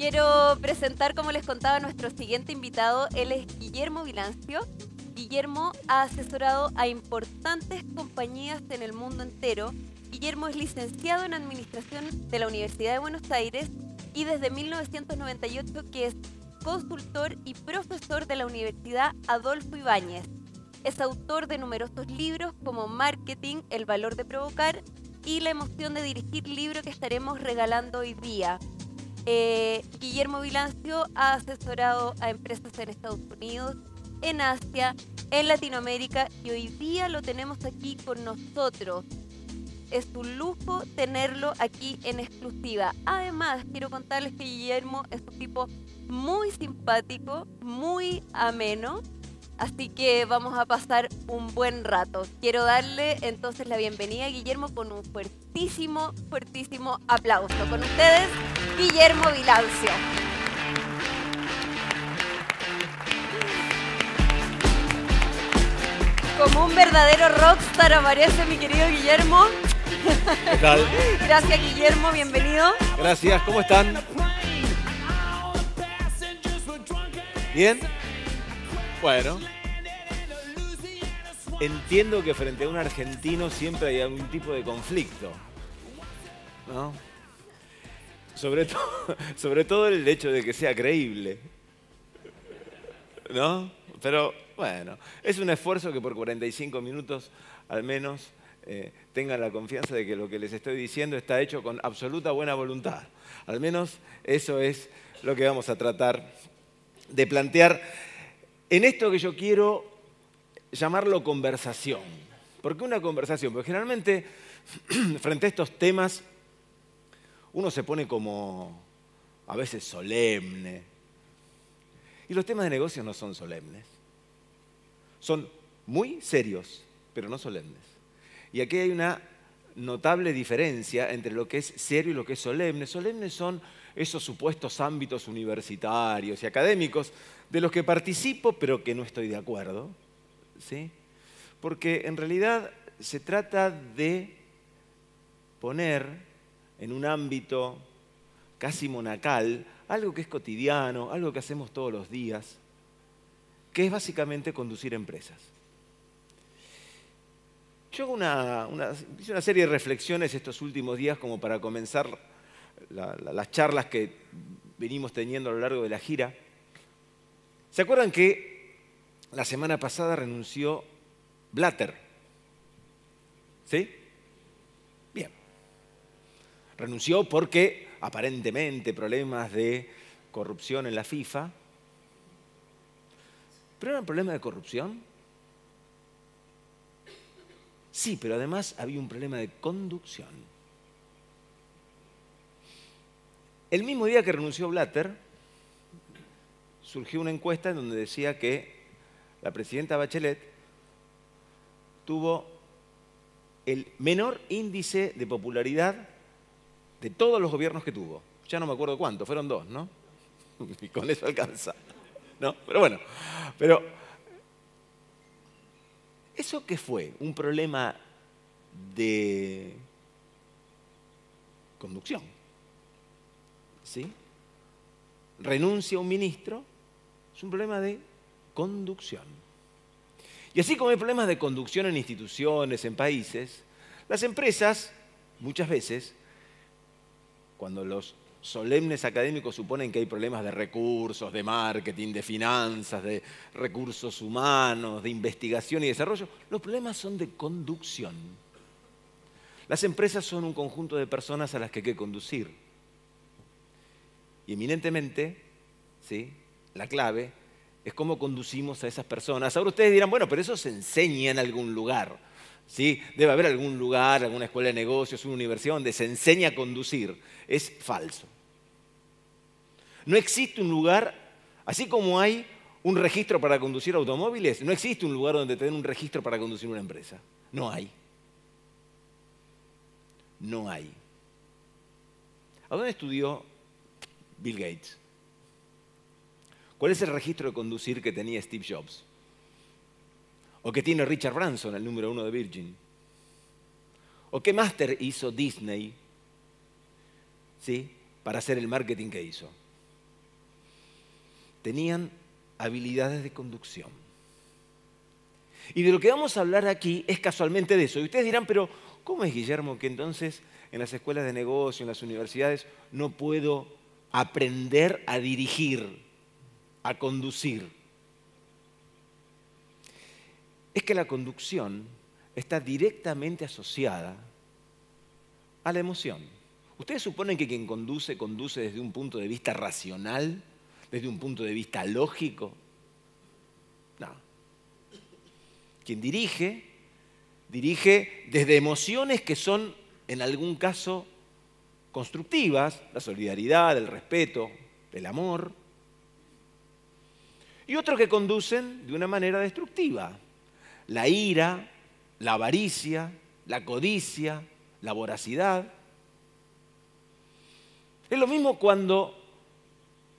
Quiero presentar, como les contaba, a nuestro siguiente invitado. Él es Guillermo Vilancio. Guillermo ha asesorado a importantes compañías en el mundo entero. Guillermo es licenciado en Administración de la Universidad de Buenos Aires y desde 1998 que es consultor y profesor de la Universidad Adolfo Ibáñez. Es autor de numerosos libros como Marketing, El valor de provocar y La emoción de dirigir, libro que estaremos regalando hoy día. Eh, Guillermo Vilancio ha asesorado a empresas en Estados Unidos, en Asia, en Latinoamérica y hoy día lo tenemos aquí con nosotros. Es un lujo tenerlo aquí en exclusiva. Además, quiero contarles que Guillermo es un tipo muy simpático, muy ameno así que vamos a pasar un buen rato. Quiero darle entonces la bienvenida a Guillermo con un fuertísimo, fuertísimo aplauso. Con ustedes, Guillermo Vilancio. Como un verdadero rockstar aparece mi querido Guillermo. ¿Qué tal? Gracias Guillermo, bienvenido. Gracias, ¿cómo están? Bien, bueno. Entiendo que frente a un argentino siempre hay algún tipo de conflicto. ¿No? Sobre, sobre todo el hecho de que sea creíble. ¿No? Pero bueno, es un esfuerzo que por 45 minutos al menos eh, tengan la confianza de que lo que les estoy diciendo está hecho con absoluta buena voluntad. Al menos eso es lo que vamos a tratar de plantear en esto que yo quiero llamarlo conversación. ¿Por qué una conversación? Porque generalmente frente a estos temas uno se pone como a veces solemne. Y los temas de negocios no son solemnes. Son muy serios, pero no solemnes. Y aquí hay una notable diferencia entre lo que es serio y lo que es solemne. Solemnes son esos supuestos ámbitos universitarios y académicos de los que participo pero que no estoy de acuerdo, ¿sí? porque en realidad se trata de poner en un ámbito casi monacal algo que es cotidiano, algo que hacemos todos los días, que es básicamente conducir empresas. Yo hice una serie de reflexiones estos últimos días como para comenzar las charlas que venimos teniendo a lo largo de la gira. ¿Se acuerdan que la semana pasada renunció Blatter? ¿Sí? Bien. Renunció porque aparentemente problemas de corrupción en la FIFA. ¿Pero era un problema de corrupción? Sí, pero además había un problema de conducción. El mismo día que renunció Blatter, surgió una encuesta en donde decía que la presidenta Bachelet tuvo el menor índice de popularidad de todos los gobiernos que tuvo. Ya no me acuerdo cuánto, fueron dos, ¿no? Y con eso alcanza. ¿No? Pero bueno, pero ¿eso qué fue? ¿Un problema de conducción? ¿sí? renuncia un ministro, es un problema de conducción. Y así como hay problemas de conducción en instituciones, en países, las empresas muchas veces, cuando los solemnes académicos suponen que hay problemas de recursos, de marketing, de finanzas, de recursos humanos, de investigación y desarrollo, los problemas son de conducción. Las empresas son un conjunto de personas a las que hay que conducir y eminentemente, ¿sí? la clave es cómo conducimos a esas personas. Ahora ustedes dirán, bueno, pero eso se enseña en algún lugar. ¿sí? Debe haber algún lugar, alguna escuela de negocios, una universidad donde se enseña a conducir. Es falso. No existe un lugar, así como hay un registro para conducir automóviles, no existe un lugar donde tener un registro para conducir una empresa. No hay. No hay. ¿A dónde estudió Bill Gates. ¿Cuál es el registro de conducir que tenía Steve Jobs? ¿O que tiene Richard Branson, el número uno de Virgin? ¿O qué máster hizo Disney ¿sí? para hacer el marketing que hizo? Tenían habilidades de conducción. Y de lo que vamos a hablar aquí es casualmente de eso. Y ustedes dirán, pero ¿cómo es Guillermo que entonces en las escuelas de negocio, en las universidades, no puedo aprender a dirigir, a conducir. Es que la conducción está directamente asociada a la emoción. ¿Ustedes suponen que quien conduce conduce desde un punto de vista racional, desde un punto de vista lógico? No. Quien dirige, dirige desde emociones que son, en algún caso, constructivas, la solidaridad, el respeto, el amor, y otros que conducen de una manera destructiva, la ira, la avaricia, la codicia, la voracidad. Es lo mismo cuando,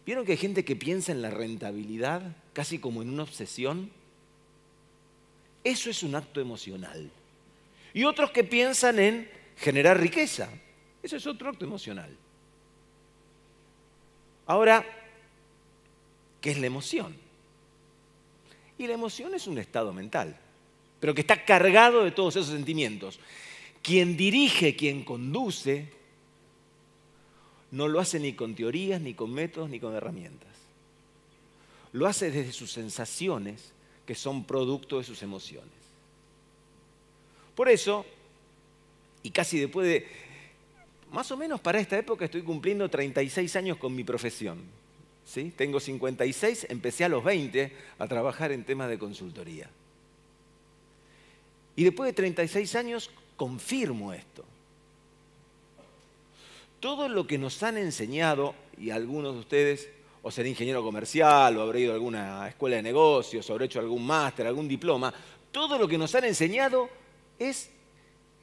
¿vieron que hay gente que piensa en la rentabilidad casi como en una obsesión? Eso es un acto emocional. Y otros que piensan en generar riqueza, ese es otro acto emocional. Ahora, ¿qué es la emoción? Y la emoción es un estado mental, pero que está cargado de todos esos sentimientos. Quien dirige, quien conduce, no lo hace ni con teorías, ni con métodos, ni con herramientas. Lo hace desde sus sensaciones, que son producto de sus emociones. Por eso, y casi después de, más o menos para esta época estoy cumpliendo 36 años con mi profesión. ¿sí? Tengo 56, empecé a los 20 a trabajar en temas de consultoría. Y después de 36 años confirmo esto. Todo lo que nos han enseñado, y algunos de ustedes, o ser ingeniero comercial, o haber ido a alguna escuela de negocios, o habré hecho algún máster, algún diploma, todo lo que nos han enseñado es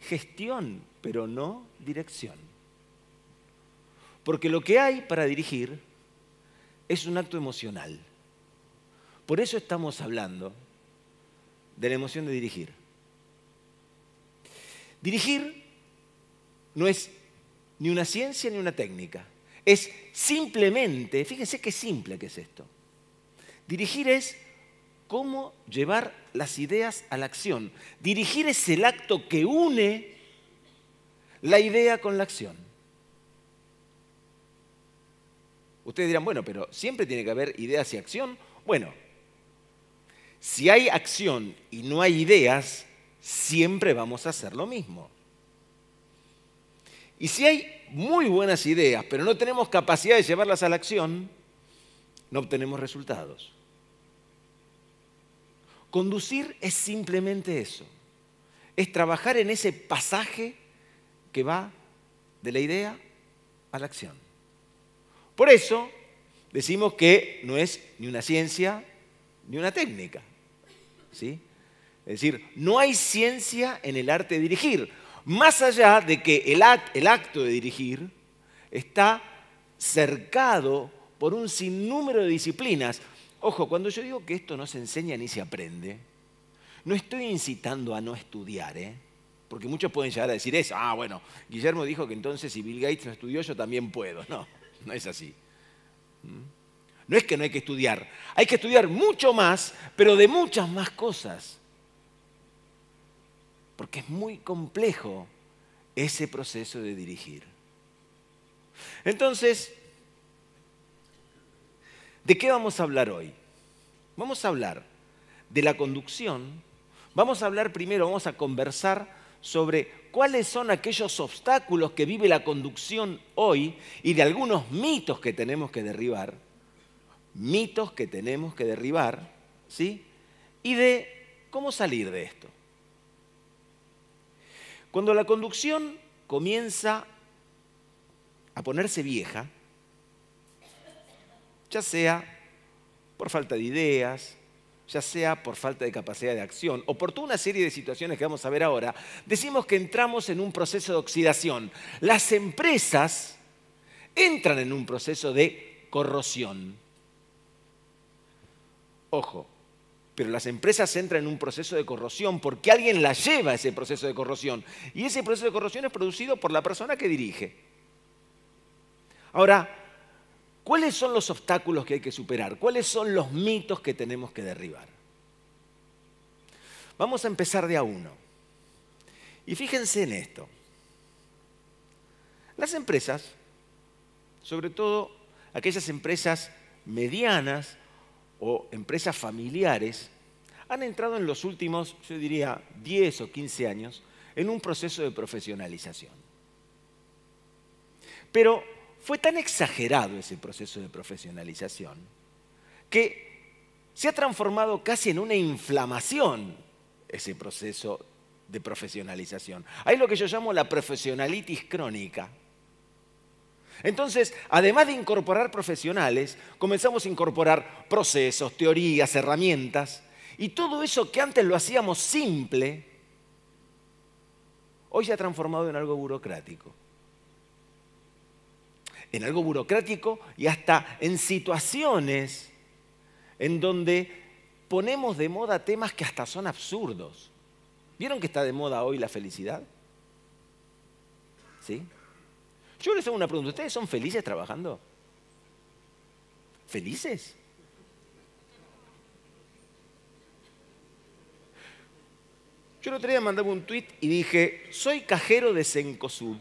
gestión, pero no dirección. Porque lo que hay para dirigir es un acto emocional. Por eso estamos hablando de la emoción de dirigir. Dirigir no es ni una ciencia ni una técnica. Es simplemente, fíjense qué simple que es esto. Dirigir es cómo llevar las ideas a la acción. Dirigir es el acto que une la idea con la acción. Ustedes dirán, bueno, pero siempre tiene que haber ideas y acción. Bueno, si hay acción y no hay ideas, siempre vamos a hacer lo mismo. Y si hay muy buenas ideas, pero no tenemos capacidad de llevarlas a la acción, no obtenemos resultados. Conducir es simplemente eso, es trabajar en ese pasaje que va de la idea a la acción. Por eso decimos que no es ni una ciencia ni una técnica. ¿sí? Es decir, no hay ciencia en el arte de dirigir, más allá de que el, acto de dirigir está cercado por un sinnúmero de disciplinas. Ojo, cuando yo digo que esto no se enseña ni se aprende, no estoy incitando a no estudiar, ¿eh? porque muchos pueden llegar a decir eso. Ah, bueno, Guillermo dijo que entonces si Bill Gates no estudió, yo también puedo. No. No es así. ¿Mm? No es que no hay que estudiar. Hay que estudiar mucho más, pero de muchas más cosas. Porque es muy complejo ese proceso de dirigir. Entonces, ¿de qué vamos a hablar hoy? Vamos a hablar de la conducción. Vamos a hablar primero, vamos a conversar sobre cuáles son aquellos obstáculos que vive la conducción hoy y de algunos mitos que tenemos que derribar, mitos que tenemos que derribar, ¿sí? Y de cómo salir de esto. Cuando la conducción comienza a ponerse vieja, ya sea por falta de ideas, ya sea por falta de capacidad de acción o por toda una serie de situaciones que vamos a ver ahora, decimos que entramos en un proceso de oxidación. Las empresas entran en un proceso de corrosión. Ojo, pero las empresas entran en un proceso de corrosión porque alguien las lleva a ese proceso de corrosión. Y ese proceso de corrosión es producido por la persona que dirige. Ahora, ¿Cuáles son los obstáculos que hay que superar? ¿Cuáles son los mitos que tenemos que derribar? Vamos a empezar de a uno. Y fíjense en esto. Las empresas, sobre todo aquellas empresas medianas o empresas familiares, han entrado en los últimos, yo diría, 10 o 15 años en un proceso de profesionalización. Pero fue tan exagerado ese proceso de profesionalización que se ha transformado casi en una inflamación ese proceso de profesionalización. Hay lo que yo llamo la profesionalitis crónica. Entonces, además de incorporar profesionales, comenzamos a incorporar procesos, teorías, herramientas, y todo eso que antes lo hacíamos simple, hoy se ha transformado en algo burocrático en algo burocrático y hasta en situaciones en donde ponemos de moda temas que hasta son absurdos. ¿Vieron que está de moda hoy la felicidad? ¿Sí? Yo les hago una pregunta, ¿ustedes son felices trabajando? ¿Felices? Yo el otro día mandaba un tuit y dije, soy cajero de Sencosud.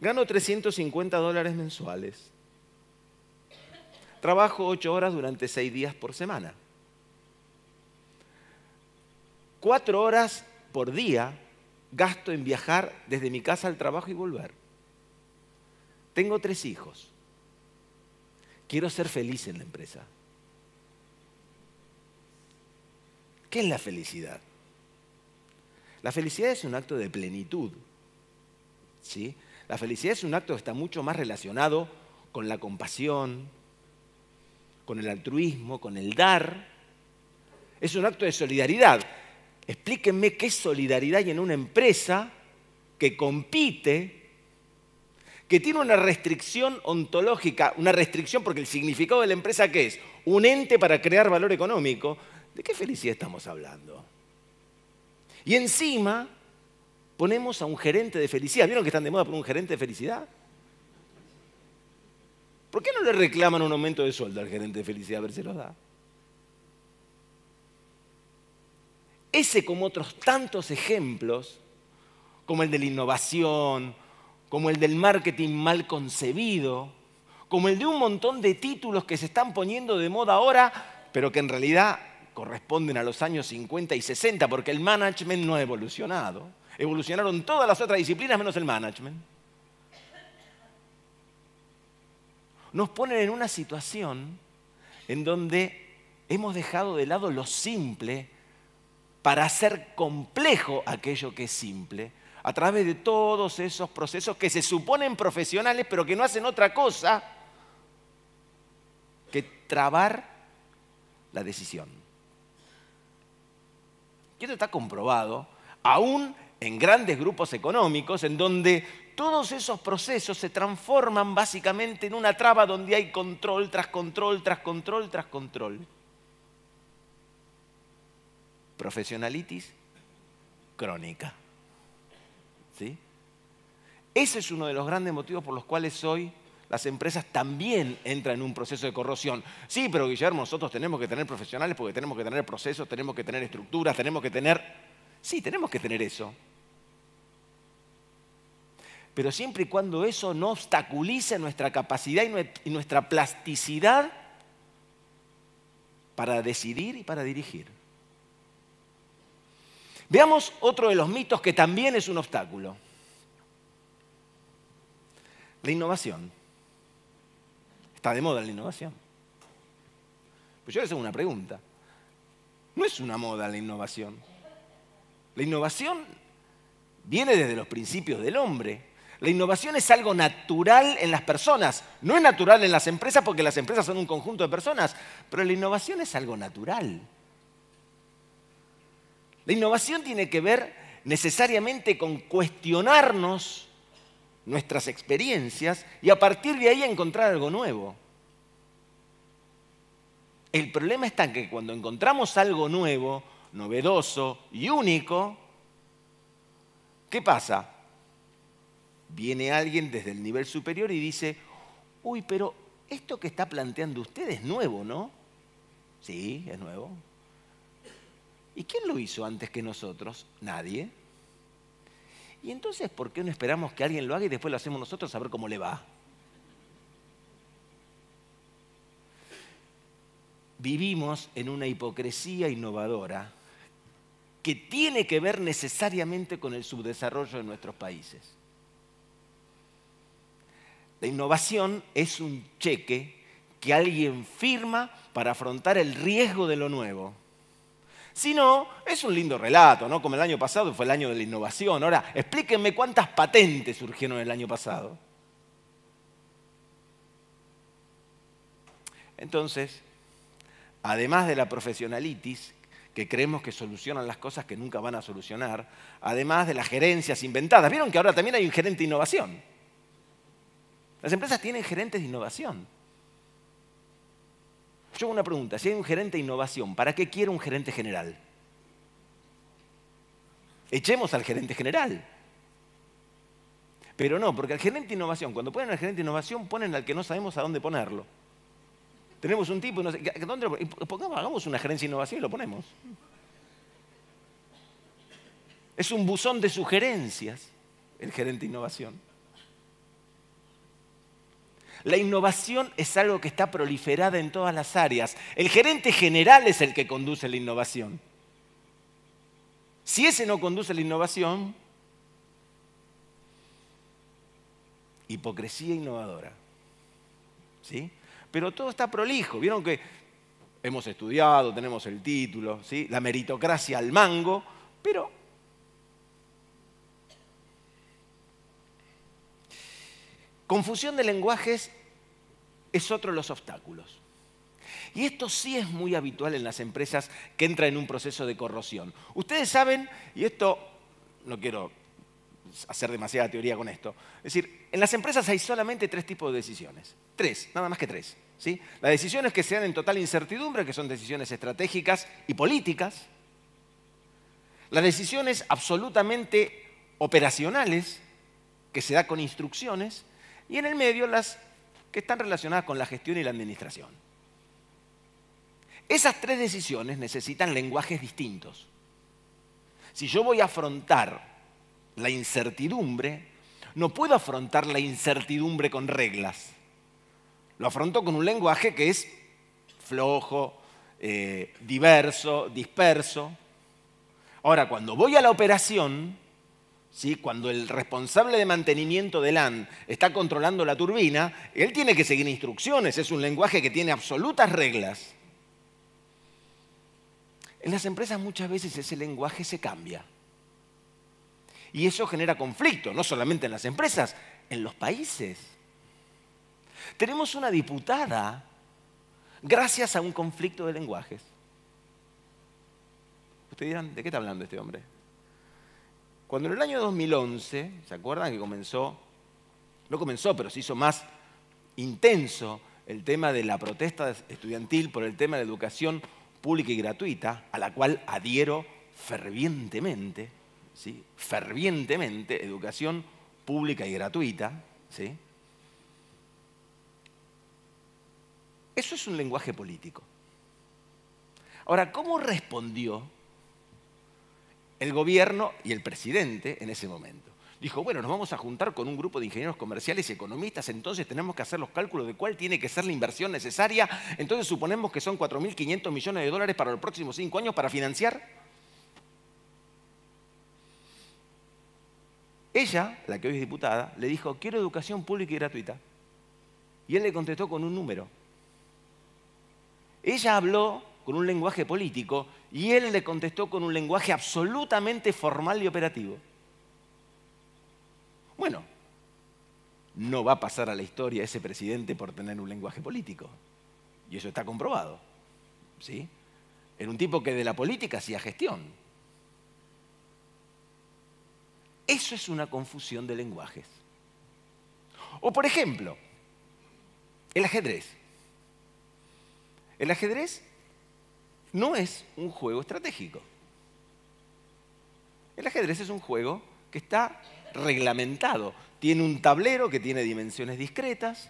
Gano 350 dólares mensuales. Trabajo 8 horas durante 6 días por semana. 4 horas por día gasto en viajar desde mi casa al trabajo y volver. Tengo 3 hijos. Quiero ser feliz en la empresa. ¿Qué es la felicidad? La felicidad es un acto de plenitud. ¿Sí? La felicidad es un acto que está mucho más relacionado con la compasión, con el altruismo, con el dar. Es un acto de solidaridad. Explíquenme qué solidaridad hay en una empresa que compite, que tiene una restricción ontológica, una restricción porque el significado de la empresa qué es? Un ente para crear valor económico. ¿De qué felicidad estamos hablando? Y encima ponemos a un gerente de felicidad. ¿Vieron que están de moda por un gerente de felicidad? ¿Por qué no le reclaman un aumento de sueldo al gerente de felicidad a ver si lo da? Ese como otros tantos ejemplos, como el de la innovación, como el del marketing mal concebido, como el de un montón de títulos que se están poniendo de moda ahora, pero que en realidad corresponden a los años 50 y 60, porque el management no ha evolucionado evolucionaron todas las otras disciplinas menos el management. Nos ponen en una situación en donde hemos dejado de lado lo simple para hacer complejo aquello que es simple a través de todos esos procesos que se suponen profesionales pero que no hacen otra cosa que trabar la decisión. Y esto está comprobado aún en grandes grupos económicos, en donde todos esos procesos se transforman básicamente en una traba donde hay control tras control, tras control, tras control. Profesionalitis crónica. ¿Sí? Ese es uno de los grandes motivos por los cuales hoy las empresas también entran en un proceso de corrosión. Sí, pero Guillermo, nosotros tenemos que tener profesionales porque tenemos que tener procesos, tenemos que tener estructuras, tenemos que tener Sí, tenemos que tener eso. Pero siempre y cuando eso no obstaculice nuestra capacidad y nuestra plasticidad para decidir y para dirigir. Veamos otro de los mitos que también es un obstáculo. La innovación. Está de moda la innovación. Pues yo les hago una pregunta. No es una moda la innovación. La innovación viene desde los principios del hombre. La innovación es algo natural en las personas. No es natural en las empresas porque las empresas son un conjunto de personas, pero la innovación es algo natural. La innovación tiene que ver necesariamente con cuestionarnos nuestras experiencias y a partir de ahí encontrar algo nuevo. El problema está en que cuando encontramos algo nuevo, novedoso y único, ¿qué pasa? Viene alguien desde el nivel superior y dice, uy, pero esto que está planteando usted es nuevo, ¿no? Sí, es nuevo. ¿Y quién lo hizo antes que nosotros? Nadie. ¿Y entonces por qué no esperamos que alguien lo haga y después lo hacemos nosotros a ver cómo le va? Vivimos en una hipocresía innovadora que tiene que ver necesariamente con el subdesarrollo de nuestros países. La innovación es un cheque que alguien firma para afrontar el riesgo de lo nuevo. Si no, es un lindo relato, ¿no? Como el año pasado fue el año de la innovación. Ahora, explíquenme cuántas patentes surgieron el año pasado. Entonces, además de la profesionalitis, que creemos que solucionan las cosas que nunca van a solucionar, además de las gerencias inventadas. Vieron que ahora también hay un gerente de innovación. Las empresas tienen gerentes de innovación. Yo hago una pregunta, si hay un gerente de innovación, ¿para qué quiere un gerente general? Echemos al gerente general. Pero no, porque al gerente de innovación, cuando ponen al gerente de innovación, ponen al que no sabemos a dónde ponerlo. Tenemos un tipo, no sé, ¿dónde lo pongamos, hagamos una gerencia de innovación y lo ponemos. Es un buzón de sugerencias el gerente de innovación. La innovación es algo que está proliferada en todas las áreas. El gerente general es el que conduce la innovación. Si ese no conduce la innovación, hipocresía innovadora. ¿Sí? pero todo está prolijo. Vieron que hemos estudiado, tenemos el título, la meritocracia al mango, pero... Confusión de lenguajes es otro de los obstáculos. Y esto sí es muy habitual en las empresas que entran en un proceso de corrosión. Ustedes saben, y esto no quiero hacer demasiada teoría con esto. Es decir, en las empresas hay solamente tres tipos de decisiones. Tres, nada más que tres. ¿sí? Las decisiones que se dan en total incertidumbre, que son decisiones estratégicas y políticas. Las decisiones absolutamente operacionales, que se da con instrucciones. Y en el medio las que están relacionadas con la gestión y la administración. Esas tres decisiones necesitan lenguajes distintos. Si yo voy a afrontar la incertidumbre, no puedo afrontar la incertidumbre con reglas. Lo afronto con un lenguaje que es flojo, eh, diverso, disperso. Ahora, cuando voy a la operación, ¿sí? cuando el responsable de mantenimiento del LAN está controlando la turbina, él tiene que seguir instrucciones, es un lenguaje que tiene absolutas reglas. En las empresas muchas veces ese lenguaje se cambia. Y eso genera conflicto, no solamente en las empresas, en los países. Tenemos una diputada gracias a un conflicto de lenguajes. Ustedes dirán, ¿de qué está hablando este hombre? Cuando en el año 2011, ¿se acuerdan que comenzó? No comenzó, pero se hizo más intenso el tema de la protesta estudiantil por el tema de educación pública y gratuita, a la cual adhiero fervientemente fervientemente educación pública y gratuita. Eso es un lenguaje político. Ahora, ¿cómo respondió el gobierno y el presidente en ese momento? Dijo, bueno, nos vamos a juntar con un grupo de ingenieros comerciales y economistas, entonces tenemos que hacer los cálculos de cuál tiene que ser la inversión necesaria, entonces suponemos que son 4.500 millones de dólares para los próximos cinco años para financiar Ella, la que hoy es diputada, le dijo, quiero educación pública y gratuita. Y él le contestó con un número. Ella habló con un lenguaje político y él le contestó con un lenguaje absolutamente formal y operativo. Bueno, no va a pasar a la historia ese presidente por tener un lenguaje político. Y eso está comprobado. ¿sí? Era un tipo que de la política hacía gestión. Eso es una confusión de lenguajes. O por ejemplo, el ajedrez. El ajedrez no es un juego estratégico. El ajedrez es un juego que está reglamentado. Tiene un tablero que tiene dimensiones discretas,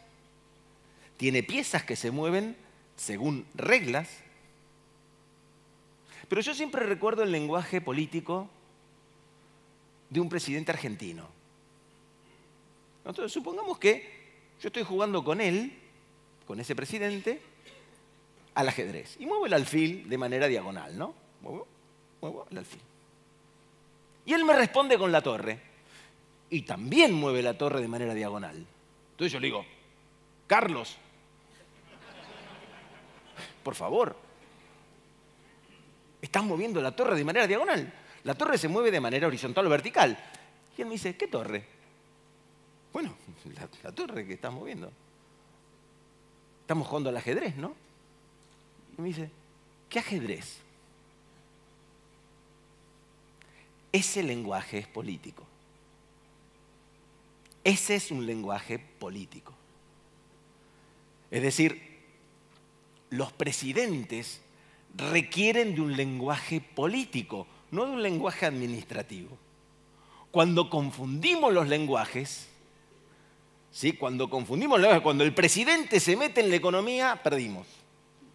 tiene piezas que se mueven según reglas. Pero yo siempre recuerdo el lenguaje político de un presidente argentino. Entonces, supongamos que yo estoy jugando con él, con ese presidente, al ajedrez. Y muevo el alfil de manera diagonal, ¿no? Muevo, muevo el alfil. Y él me responde con la torre. Y también mueve la torre de manera diagonal. Entonces yo le digo, Carlos, por favor, estás moviendo la torre de manera diagonal. La torre se mueve de manera horizontal o vertical. Y él me dice, ¿qué torre? Bueno, la, torre que estás moviendo. Estamos jugando al ajedrez, ¿no? Y me dice, ¿qué ajedrez? Ese lenguaje es político. Ese es un lenguaje político. Es decir, los presidentes requieren de un lenguaje político no es un lenguaje administrativo. Cuando confundimos los lenguajes, ¿sí? cuando confundimos los lenguajes, cuando el presidente se mete en la economía, perdimos.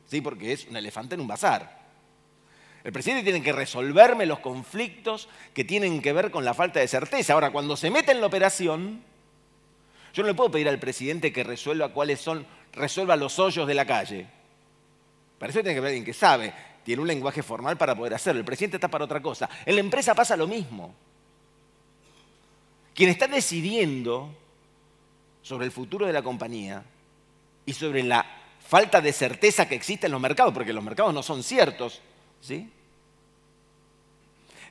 ¿sí? Porque es un elefante en un bazar. El presidente tiene que resolverme los conflictos que tienen que ver con la falta de certeza. Ahora, cuando se mete en la operación, yo no le puedo pedir al presidente que resuelva cuáles son, resuelva los hoyos de la calle. Para eso tiene que haber alguien que sabe tiene un lenguaje formal para poder hacerlo. El presidente está para otra cosa. En la empresa pasa lo mismo. Quien está decidiendo sobre el futuro de la compañía y sobre la falta de certeza que existe en los mercados, porque los mercados no son ciertos, ¿sí?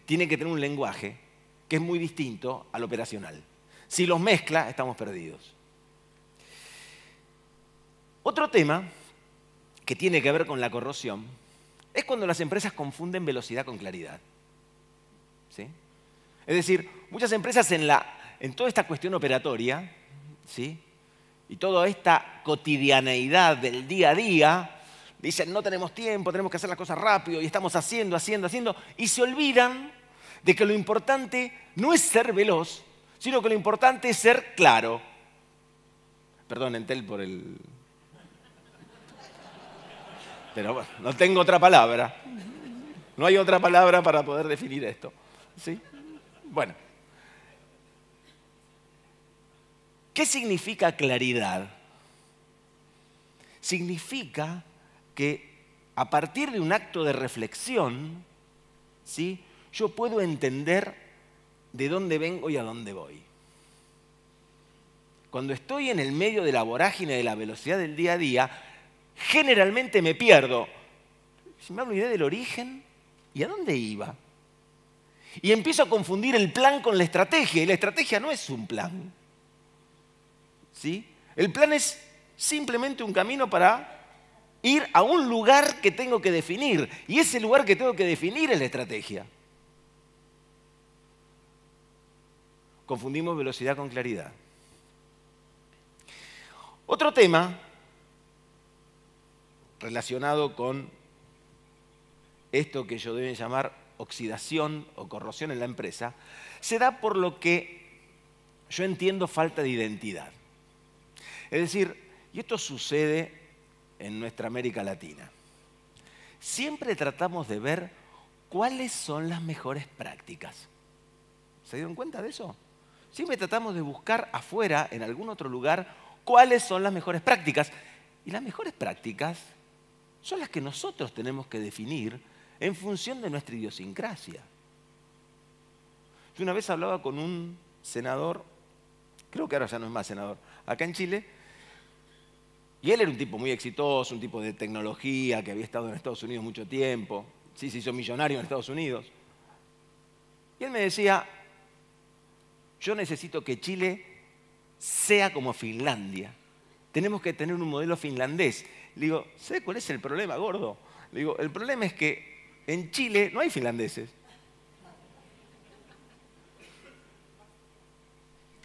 tiene que tener un lenguaje que es muy distinto al operacional. Si los mezcla, estamos perdidos. Otro tema que tiene que ver con la corrosión es cuando las empresas confunden velocidad con claridad. ¿Sí? Es decir, muchas empresas en, toda esta cuestión operatoria ¿sí? y toda esta cotidianeidad del día a día, dicen no tenemos tiempo, tenemos que hacer las cosas rápido y estamos haciendo, haciendo, haciendo, y se olvidan de que lo importante no es ser veloz, sino que lo importante es ser claro. Perdón, Entel, por el pero no tengo otra palabra. No hay otra palabra para poder definir esto. ¿Sí? Bueno. ¿Qué significa claridad? Significa que a partir de un acto de reflexión, ¿sí? yo puedo entender de dónde vengo y a dónde voy. Cuando estoy en el medio de la vorágine de la velocidad del día a día, generalmente me pierdo. Si me idea del origen, ¿y a dónde iba? Y empiezo a confundir el plan con la estrategia, y la estrategia no es un plan. ¿Sí? El plan es simplemente un camino para ir a un lugar que tengo que definir, y ese lugar que tengo que definir es la estrategia. Confundimos velocidad con claridad. Otro tema relacionado con esto que yo deben llamar oxidación o corrosión en la empresa, se da por lo que yo entiendo falta de identidad. Es decir, y esto sucede en nuestra América Latina, siempre tratamos de ver cuáles son las mejores prácticas. ¿Se dieron cuenta de eso? Siempre tratamos de buscar afuera, en algún otro lugar, cuáles son las mejores prácticas. Y las mejores prácticas son las que nosotros tenemos que definir en función de nuestra idiosincrasia. Yo una vez hablaba con un senador, creo que ahora ya no es más senador, acá en Chile, y él era un tipo muy exitoso, un tipo de tecnología que había estado en Estados Unidos mucho tiempo, sí, se hizo millonario en Estados Unidos. Y él me decía, yo necesito que Chile sea como Finlandia. Tenemos que tener un modelo finlandés le digo, ¿sé cuál es el problema, gordo? Le digo, el problema es que en Chile no hay finlandeses.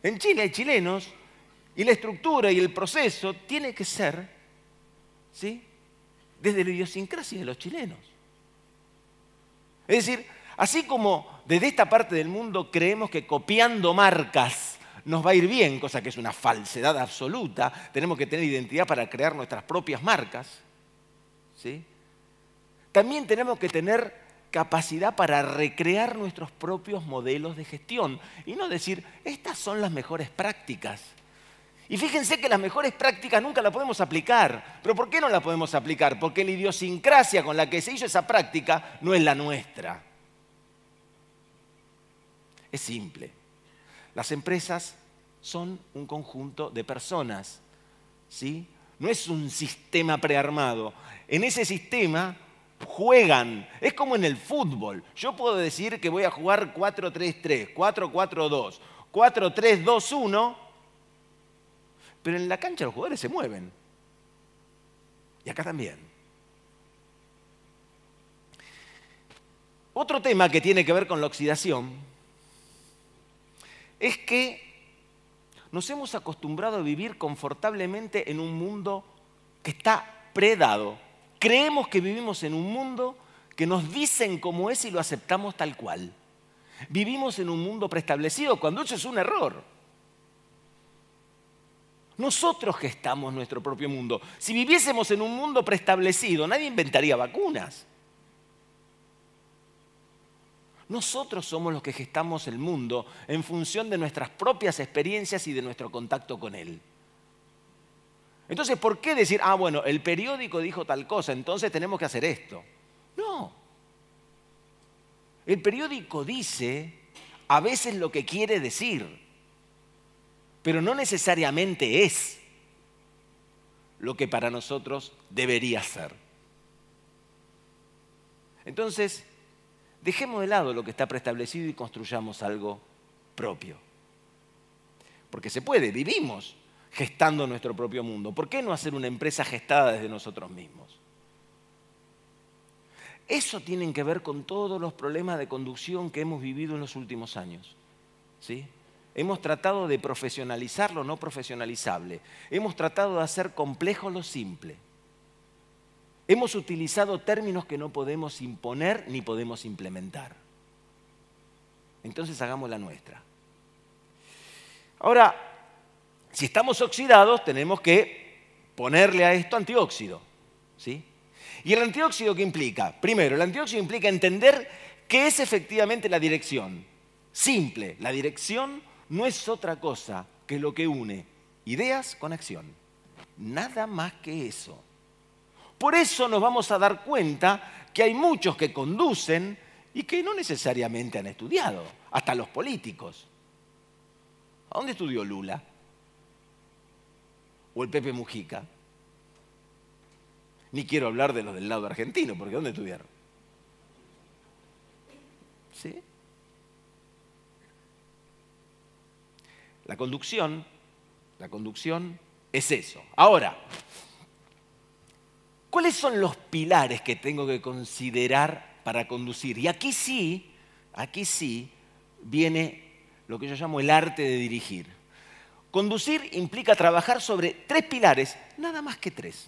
En Chile hay chilenos y la estructura y el proceso tiene que ser, ¿sí? Desde la idiosincrasia de los chilenos. Es decir, así como desde esta parte del mundo creemos que copiando marcas nos va a ir bien, cosa que es una falsedad absoluta. Tenemos que tener identidad para crear nuestras propias marcas. ¿sí? También tenemos que tener capacidad para recrear nuestros propios modelos de gestión y no decir, estas son las mejores prácticas. Y fíjense que las mejores prácticas nunca las podemos aplicar. ¿Pero por qué no las podemos aplicar? Porque la idiosincrasia con la que se hizo esa práctica no es la nuestra. Es simple. Las empresas son un conjunto de personas, ¿sí? No es un sistema prearmado. En ese sistema juegan. Es como en el fútbol. Yo puedo decir que voy a jugar 4-3-3, 4-4-2, 4-3-2-1, pero en la cancha los jugadores se mueven. Y acá también. Otro tema que tiene que ver con la oxidación es que nos hemos acostumbrado a vivir confortablemente en un mundo que está predado. Creemos que vivimos en un mundo que nos dicen cómo es y lo aceptamos tal cual. Vivimos en un mundo preestablecido cuando eso es un error. Nosotros gestamos nuestro propio mundo. Si viviésemos en un mundo preestablecido, nadie inventaría vacunas. Nosotros somos los que gestamos el mundo en función de nuestras propias experiencias y de nuestro contacto con él. Entonces, ¿por qué decir, ah, bueno, el periódico dijo tal cosa, entonces tenemos que hacer esto? No. El periódico dice a veces lo que quiere decir, pero no necesariamente es lo que para nosotros debería ser. Entonces, Dejemos de lado lo que está preestablecido y construyamos algo propio. Porque se puede, vivimos gestando nuestro propio mundo. ¿Por qué no hacer una empresa gestada desde nosotros mismos? Eso tiene que ver con todos los problemas de conducción que hemos vivido en los últimos años. ¿Sí? Hemos tratado de profesionalizar lo no profesionalizable. Hemos tratado de hacer complejo lo simple. Hemos utilizado términos que no podemos imponer ni podemos implementar. Entonces hagamos la nuestra. Ahora, si estamos oxidados, tenemos que ponerle a esto antióxido. ¿sí? ¿Y el antióxido qué implica? Primero, el antióxido implica entender qué es efectivamente la dirección. Simple, la dirección no es otra cosa que lo que une ideas con acción. Nada más que eso. Por eso nos vamos a dar cuenta que hay muchos que conducen y que no necesariamente han estudiado, hasta los políticos. ¿A dónde estudió Lula? ¿O el Pepe Mujica? Ni quiero hablar de los del lado argentino, porque ¿dónde estudiaron? ¿Sí? La conducción, la conducción es eso. Ahora, ¿Cuáles son los pilares que tengo que considerar para conducir? Y aquí sí, aquí sí viene lo que yo llamo el arte de dirigir. Conducir implica trabajar sobre tres pilares, nada más que tres.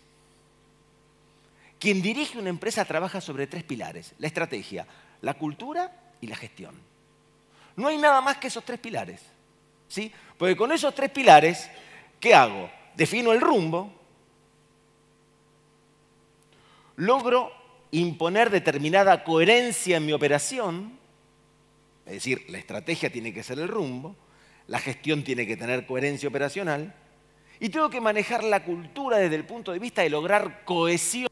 Quien dirige una empresa trabaja sobre tres pilares, la estrategia, la cultura y la gestión. No hay nada más que esos tres pilares. ¿sí? Porque con esos tres pilares, ¿qué hago? Defino el rumbo, logro imponer determinada coherencia en mi operación, es decir, la estrategia tiene que ser el rumbo, la gestión tiene que tener coherencia operacional, y tengo que manejar la cultura desde el punto de vista de lograr cohesión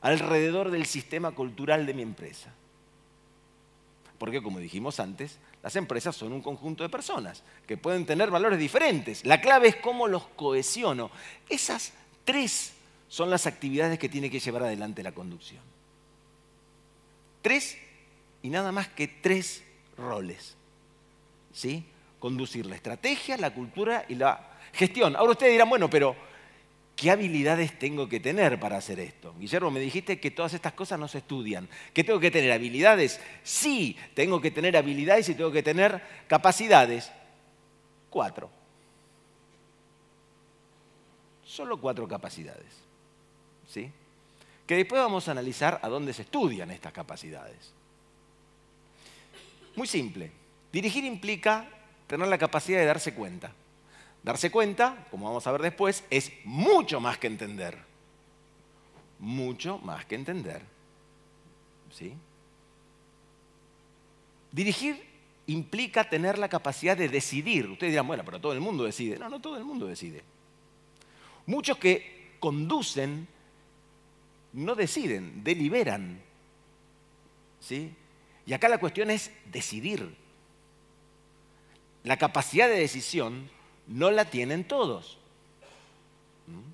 alrededor del sistema cultural de mi empresa. Porque, como dijimos antes, las empresas son un conjunto de personas que pueden tener valores diferentes. La clave es cómo los cohesiono. Esas tres son las actividades que tiene que llevar adelante la conducción. Tres, y nada más que tres roles. ¿Sí? Conducir la estrategia, la cultura y la gestión. Ahora ustedes dirán, bueno, pero ¿qué habilidades tengo que tener para hacer esto? Guillermo, me dijiste que todas estas cosas no se estudian. ¿Que tengo que tener habilidades? Sí, tengo que tener habilidades y tengo que tener capacidades. Cuatro. Solo cuatro capacidades. ¿sí? que después vamos a analizar a dónde se estudian estas capacidades. Muy simple, dirigir implica tener la capacidad de darse cuenta. Darse cuenta, como vamos a ver después, es mucho más que entender. Mucho más que entender. Dirigir implica tener la capacidad de decidir. Ustedes dirán, bueno, pero todo el mundo decide. No, no todo el mundo decide. Muchos que conducen no deciden, deliberan. ¿Sí? Y acá la cuestión es decidir. La capacidad de decisión no la tienen todos. ¿Mm?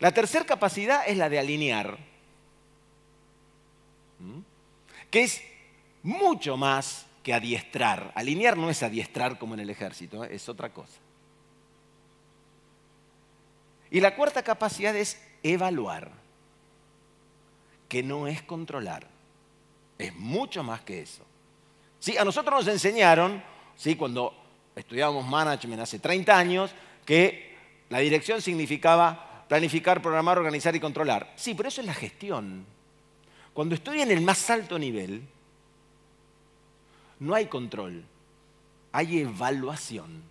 La tercera capacidad es la de alinear, ¿Mm? que es mucho más que adiestrar. Alinear no es adiestrar como en el ejército, ¿eh? es otra cosa. Y la cuarta capacidad es evaluar, que no es controlar. Es mucho más que eso. ¿Sí? A nosotros nos enseñaron, ¿sí? cuando estudiábamos management hace 30 años, que la dirección significaba planificar, programar, organizar y controlar. Sí, pero eso es la gestión. Cuando estoy en el más alto nivel, no hay control, hay evaluación.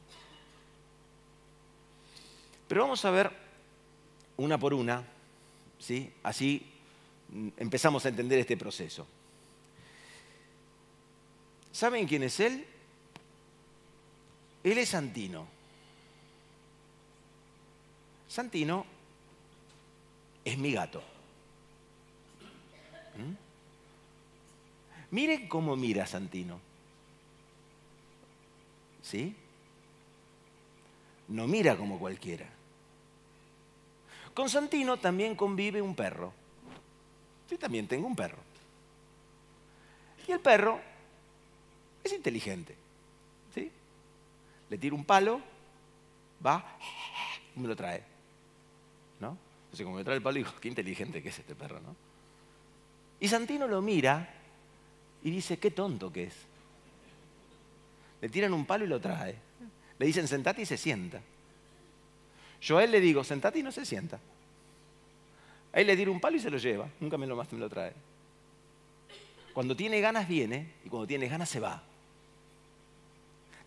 Pero vamos a ver una por una, ¿sí? así mm, empezamos a entender este proceso. ¿Saben quién es él? Él es Santino. Santino es mi gato. ¿Mm? Miren cómo mira Santino. ¿Sí? No mira como cualquiera. Con Santino también convive un perro. Yo también tengo un perro. Y el perro es inteligente. ¿sí? Le tira un palo, va y me lo trae. ¿No? Entonces, como me trae el palo, digo, qué inteligente que es este perro, ¿no? Y Santino lo mira y dice, qué tonto que es. Le tiran un palo y lo trae. Le dicen sentate y se sienta. Yo él le digo, sentate y no se sienta. A él le tira un palo y se lo lleva. Nunca me lo más me lo trae. Cuando tiene ganas viene y cuando tiene ganas se va.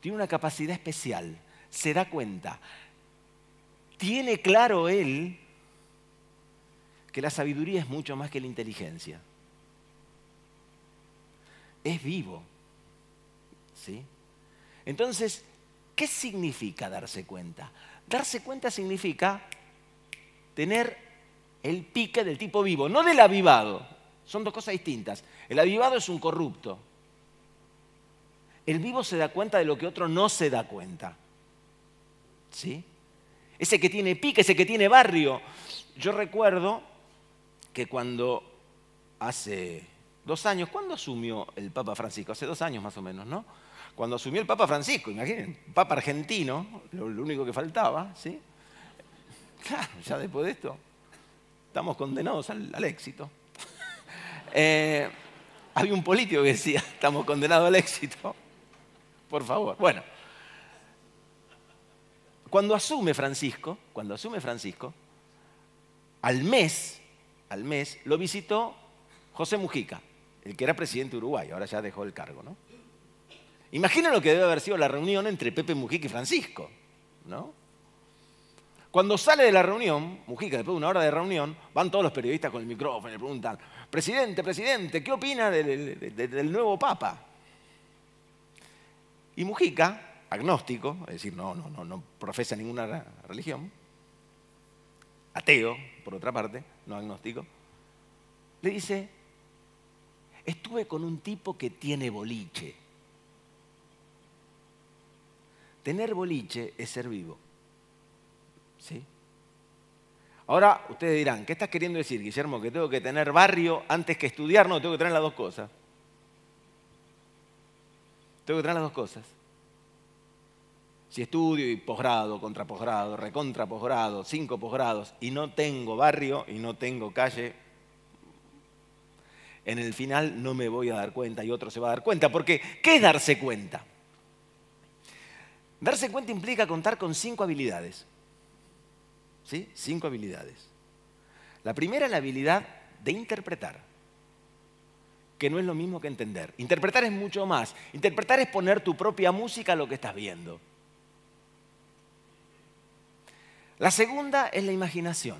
Tiene una capacidad especial. Se da cuenta. Tiene claro él que la sabiduría es mucho más que la inteligencia. Es vivo. ¿Sí? Entonces, ¿qué significa darse cuenta? Darse cuenta significa tener el pique del tipo vivo, no del avivado. Son dos cosas distintas. El avivado es un corrupto. El vivo se da cuenta de lo que otro no se da cuenta. ¿Sí? Ese que tiene pique, ese que tiene barrio. Yo recuerdo que cuando hace dos años, ¿cuándo asumió el Papa Francisco? Hace dos años más o menos, ¿no? cuando asumió el Papa Francisco, imaginen, Papa argentino, lo, único que faltaba, ¿sí? Claro, ya después de esto, estamos condenados al, éxito. eh, había un político que decía, estamos condenados al éxito, por favor. Bueno, cuando asume Francisco, cuando asume Francisco, al mes, al mes, lo visitó José Mujica, el que era presidente de Uruguay, ahora ya dejó el cargo, ¿no? Imagina lo que debe haber sido la reunión entre Pepe Mujica y Francisco, ¿no? Cuando sale de la reunión, Mujica, después de una hora de reunión, van todos los periodistas con el micrófono y le preguntan, presidente, presidente, ¿qué opina del, nuevo Papa? Y Mujica, agnóstico, es decir, no, no, no, no profesa ninguna religión, ateo, por otra parte, no agnóstico, le dice, estuve con un tipo que tiene boliche. Tener boliche es ser vivo. ¿Sí? Ahora ustedes dirán, ¿qué estás queriendo decir, Guillermo? ¿Que tengo que tener barrio antes que estudiar? No, tengo que tener las dos cosas. Tengo que tener las dos cosas. Si estudio y posgrado, contra posgrado, recontra posgrado, cinco posgrados, y no tengo barrio y no tengo calle, en el final no me voy a dar cuenta y otro se va a dar cuenta. Porque, ¿qué darse cuenta? Darse cuenta implica contar con cinco habilidades. ¿Sí? Cinco habilidades. La primera es la habilidad de interpretar, que no es lo mismo que entender. Interpretar es mucho más. Interpretar es poner tu propia música a lo que estás viendo. La segunda es la imaginación.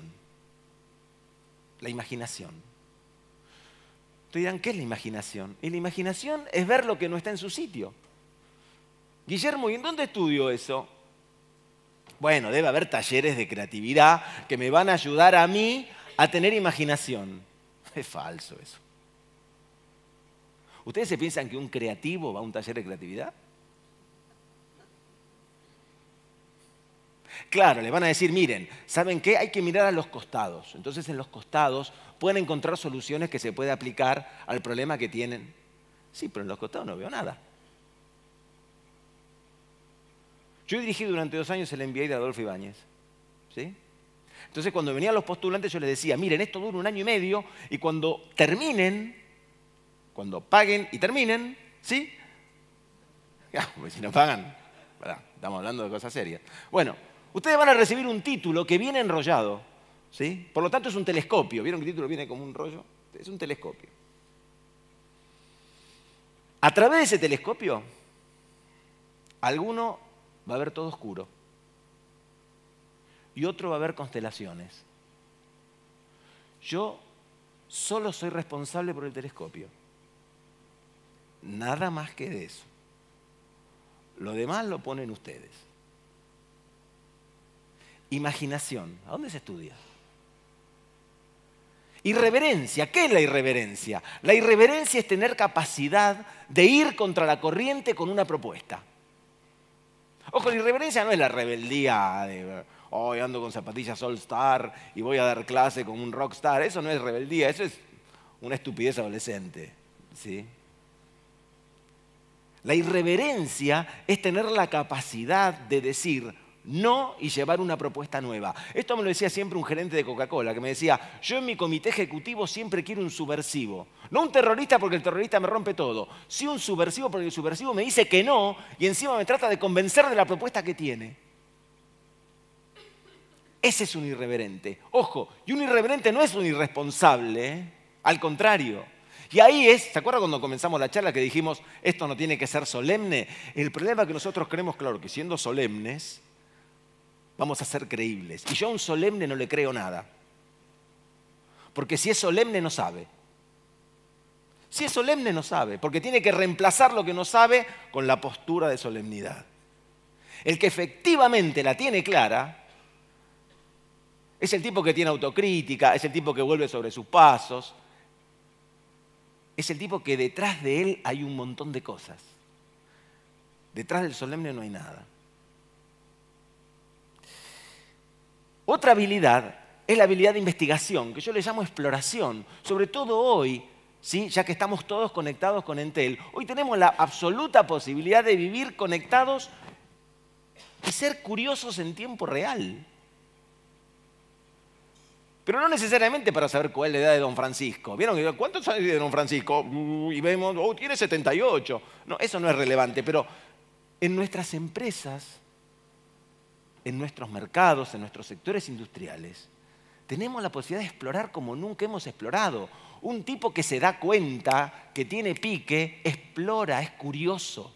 La imaginación. Te dirán, ¿qué es la imaginación? Y la imaginación es ver lo que no está en su sitio. Guillermo, ¿y en dónde estudio eso? Bueno, debe haber talleres de creatividad que me van a ayudar a mí a tener imaginación. Es falso eso. ¿Ustedes se piensan que un creativo va a un taller de creatividad? Claro, le van a decir, miren, ¿saben qué? Hay que mirar a los costados. Entonces en los costados pueden encontrar soluciones que se puede aplicar al problema que tienen. Sí, pero en los costados no veo nada. Yo dirigí durante dos años el MBA de Adolfo Ibáñez. ¿sí? Entonces, cuando venían los postulantes, yo les decía: Miren, esto dura un año y medio, y cuando terminen, cuando paguen y terminen, ¿sí? Ya, si no pagan, estamos hablando de cosas serias. Bueno, ustedes van a recibir un título que viene enrollado, ¿sí? Por lo tanto, es un telescopio. ¿Vieron que el título viene como un rollo? Es un telescopio. A través de ese telescopio, alguno va a haber todo oscuro. Y otro va a haber constelaciones. Yo solo soy responsable por el telescopio. Nada más que de eso. Lo demás lo ponen ustedes. Imaginación. ¿A dónde se estudia? Irreverencia. ¿Qué es la irreverencia? La irreverencia es tener capacidad de ir contra la corriente con una propuesta. Ojo, la irreverencia no es la rebeldía de hoy oh, ando con zapatillas All Star y voy a dar clase con un rockstar. Eso no es rebeldía, eso es una estupidez adolescente. ¿sí? La irreverencia es tener la capacidad de decir, no y llevar una propuesta nueva. Esto me lo decía siempre un gerente de Coca-Cola, que me decía, yo en mi comité ejecutivo siempre quiero un subversivo. No un terrorista porque el terrorista me rompe todo, sí un subversivo porque el subversivo me dice que no y encima me trata de convencer de la propuesta que tiene. Ese es un irreverente. Ojo, y un irreverente no es un irresponsable, ¿eh? al contrario. Y ahí es, ¿se acuerda cuando comenzamos la charla que dijimos, esto no tiene que ser solemne? El problema es que nosotros creemos, claro, que siendo solemnes, vamos a ser creíbles. Y yo a un solemne no le creo nada. Porque si es solemne no sabe. Si es solemne no sabe, porque tiene que reemplazar lo que no sabe con la postura de solemnidad. El que efectivamente la tiene clara es el tipo que tiene autocrítica, es el tipo que vuelve sobre sus pasos, es el tipo que detrás de él hay un montón de cosas. Detrás del solemne no hay nada. Otra habilidad es la habilidad de investigación, que yo le llamo exploración, sobre todo hoy, ¿sí? ya que estamos todos conectados con Entel, hoy tenemos la absoluta posibilidad de vivir conectados y ser curiosos en tiempo real. Pero no necesariamente para saber cuál es la edad de Don Francisco. ¿Vieron? ¿Cuántos años tiene Don Francisco? Mm, y vemos, oh, tiene 78. No, eso no es relevante, pero en nuestras empresas en nuestros mercados, en nuestros sectores industriales, tenemos la posibilidad de explorar como nunca hemos explorado. Un tipo que se da cuenta, que tiene pique, explora, es curioso.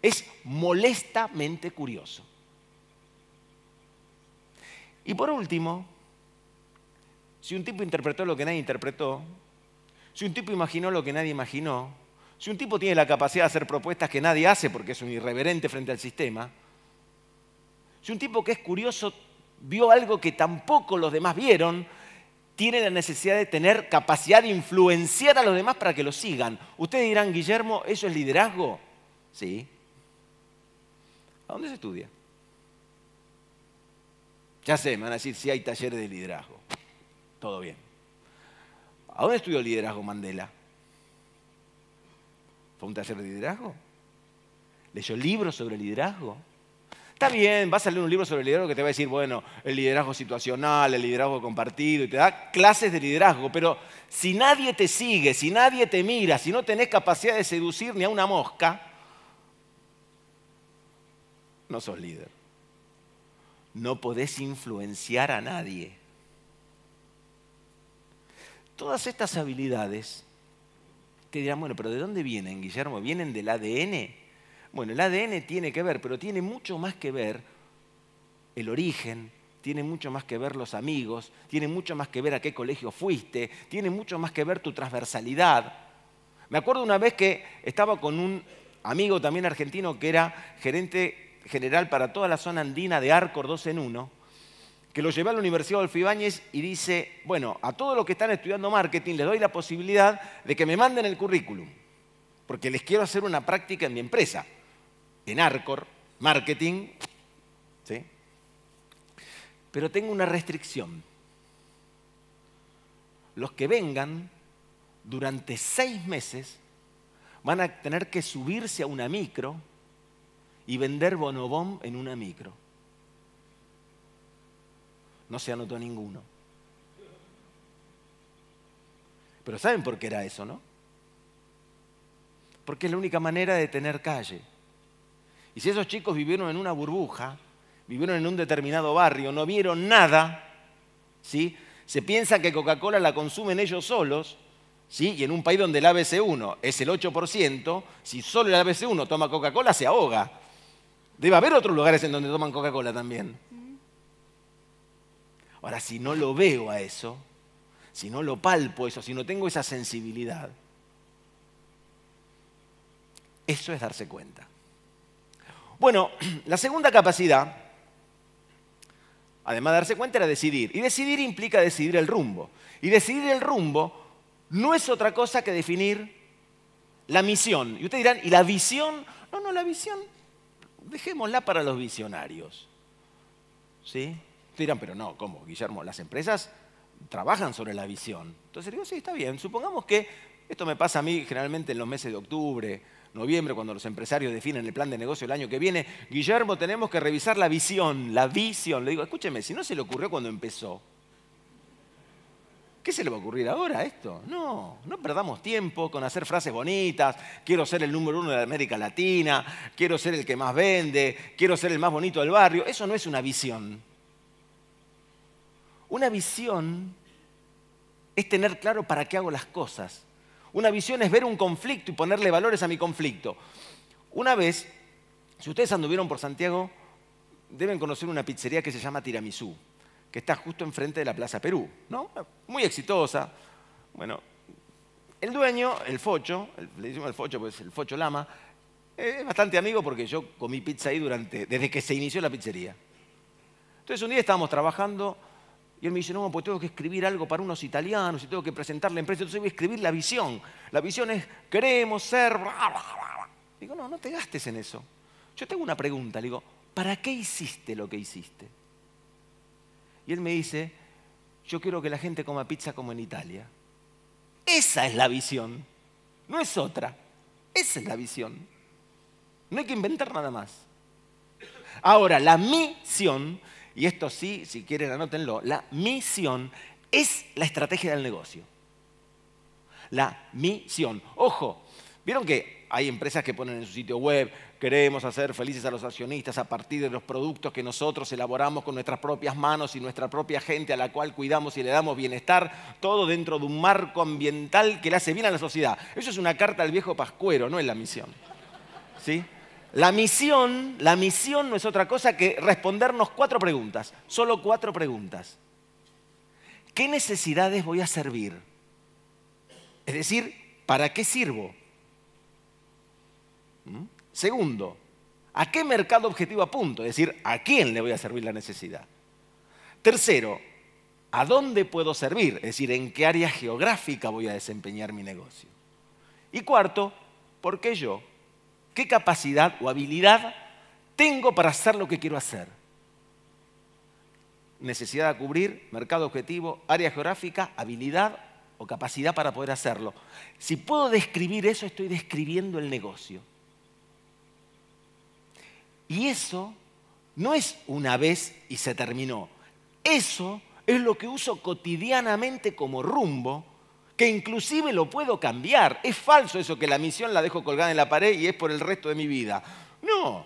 Es molestamente curioso. Y por último, si un tipo interpretó lo que nadie interpretó, si un tipo imaginó lo que nadie imaginó, si un tipo tiene la capacidad de hacer propuestas que nadie hace porque es un irreverente frente al sistema, si un tipo que es curioso vio algo que tampoco los demás vieron, tiene la necesidad de tener capacidad de influenciar a los demás para que lo sigan. Ustedes dirán, Guillermo, ¿eso es liderazgo? Sí. ¿A dónde se estudia? Ya sé, me van a decir si hay talleres de liderazgo. Todo bien. ¿A dónde estudió liderazgo Mandela? ¿Fue un taller de liderazgo? ¿Leyó libros sobre liderazgo? Está bien, vas a leer un libro sobre el liderazgo que te va a decir, bueno, el liderazgo situacional, el liderazgo compartido, y te da clases de liderazgo, pero si nadie te sigue, si nadie te mira, si no tenés capacidad de seducir ni a una mosca, no sos líder. No podés influenciar a nadie. Todas estas habilidades, te dirán, bueno, pero ¿de dónde vienen, Guillermo? ¿Vienen del ADN? Bueno, el ADN tiene que ver, pero tiene mucho más que ver el origen, tiene mucho más que ver los amigos, tiene mucho más que ver a qué colegio fuiste, tiene mucho más que ver tu transversalidad. Me acuerdo una vez que estaba con un amigo también argentino que era gerente general para toda la zona andina de Arcor 2 en 1, que lo llevé a la Universidad de Ibáñez y dice, bueno, a todos los que están estudiando marketing les doy la posibilidad de que me manden el currículum, porque les quiero hacer una práctica en mi empresa en Arcor, marketing, ¿sí? pero tengo una restricción. Los que vengan durante seis meses van a tener que subirse a una micro y vender bonobón en una micro. No se anotó ninguno. Pero ¿saben por qué era eso, no? Porque es la única manera de tener calle. Y si esos chicos vivieron en una burbuja, vivieron en un determinado barrio, no vieron nada, ¿sí? se piensa que Coca-Cola la consumen ellos solos, ¿sí? y en un país donde el ABC1 es el 8%, si solo el ABC1 toma Coca-Cola se ahoga. Debe haber otros lugares en donde toman Coca-Cola también. Ahora, si no lo veo a eso, si no lo palpo eso, si no tengo esa sensibilidad, eso es darse cuenta. Bueno, la segunda capacidad, además de darse cuenta, era decidir. Y decidir implica decidir el rumbo. Y decidir el rumbo no es otra cosa que definir la misión. Y ustedes dirán, ¿y la visión? No, no, la visión, dejémosla para los visionarios. ¿Sí? Ustedes dirán, pero no, ¿cómo, Guillermo? Las empresas trabajan sobre la visión. Entonces digo, sí, está bien. Supongamos que esto me pasa a mí generalmente en los meses de octubre, noviembre, cuando los empresarios definen el plan de negocio el año que viene, Guillermo, tenemos que revisar la visión, la visión. Le digo, escúcheme, si no se le ocurrió cuando empezó, ¿qué se le va a ocurrir ahora a esto? No, no perdamos tiempo con hacer frases bonitas, quiero ser el número uno de América Latina, quiero ser el que más vende, quiero ser el más bonito del barrio. Eso no es una visión. Una visión es tener claro para qué hago las cosas. Una visión es ver un conflicto y ponerle valores a mi conflicto. Una vez, si ustedes anduvieron por Santiago, deben conocer una pizzería que se llama Tiramisú, que está justo enfrente de la Plaza Perú, ¿no? Muy exitosa. Bueno, el dueño, el Focho, le decimos el Focho, pues el Focho Lama, eh, es bastante amigo porque yo comí pizza ahí durante, desde que se inició la pizzería. Entonces un día estábamos trabajando y él me dice, no, pues tengo que escribir algo para unos italianos y tengo que presentar la empresa. Entonces voy a escribir la visión. La visión es, queremos ser... Digo, no, no te gastes en eso. Yo tengo una pregunta. Le digo, ¿para qué hiciste lo que hiciste? Y él me dice, yo quiero que la gente coma pizza como en Italia. Esa es la visión. No es otra. Esa es la visión. No hay que inventar nada más. Ahora, la misión y esto sí, si quieren anótenlo, la misión es la estrategia del negocio. La misión. Ojo, vieron que hay empresas que ponen en su sitio web, queremos hacer felices a los accionistas a partir de los productos que nosotros elaboramos con nuestras propias manos y nuestra propia gente a la cual cuidamos y le damos bienestar, todo dentro de un marco ambiental que le hace bien a la sociedad. Eso es una carta al viejo Pascuero, no es la misión. ¿Sí? La misión, la misión no es otra cosa que respondernos cuatro preguntas, solo cuatro preguntas. ¿Qué necesidades voy a servir? Es decir, ¿para qué sirvo? ¿Mm? Segundo, ¿a qué mercado objetivo apunto? Es decir, ¿a quién le voy a servir la necesidad? Tercero, ¿a dónde puedo servir? Es decir, ¿en qué área geográfica voy a desempeñar mi negocio? Y cuarto, ¿por qué yo? ¿Qué capacidad o habilidad tengo para hacer lo que quiero hacer? Necesidad de cubrir, mercado objetivo, área geográfica, habilidad o capacidad para poder hacerlo. Si puedo describir eso, estoy describiendo el negocio. Y eso no es una vez y se terminó. Eso es lo que uso cotidianamente como rumbo que inclusive lo puedo cambiar. Es falso eso que la misión la dejo colgada en la pared y es por el resto de mi vida. No.